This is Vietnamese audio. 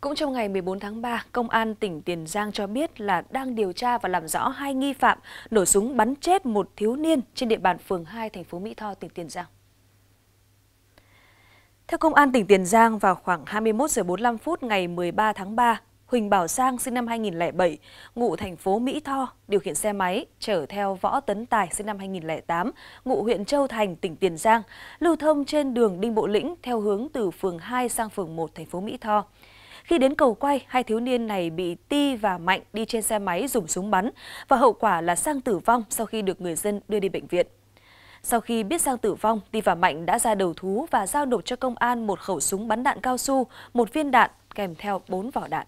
Cũng trong ngày 14 tháng 3, Công an tỉnh Tiền Giang cho biết là đang điều tra và làm rõ hai nghi phạm nổ súng bắn chết một thiếu niên trên địa bàn phường 2 thành phố Mỹ Tho, tỉnh Tiền Giang. Theo Công an tỉnh Tiền Giang, vào khoảng 21 giờ 45 phút ngày 13 tháng 3, Huỳnh Bảo Sang sinh năm 2007, ngụ thành phố Mỹ Tho, điều khiển xe máy chở theo Võ Tấn Tài sinh năm 2008, ngụ huyện Châu Thành, tỉnh Tiền Giang, lưu thông trên đường Đinh Bộ Lĩnh theo hướng từ phường 2 sang phường 1 thành phố Mỹ Tho. Khi đến cầu quay, hai thiếu niên này bị Ti và Mạnh đi trên xe máy dùng súng bắn và hậu quả là Sang tử vong sau khi được người dân đưa đi bệnh viện. Sau khi biết Sang tử vong, Ti và Mạnh đã ra đầu thú và giao nộp cho công an một khẩu súng bắn đạn cao su, một viên đạn kèm theo bốn vỏ đạn.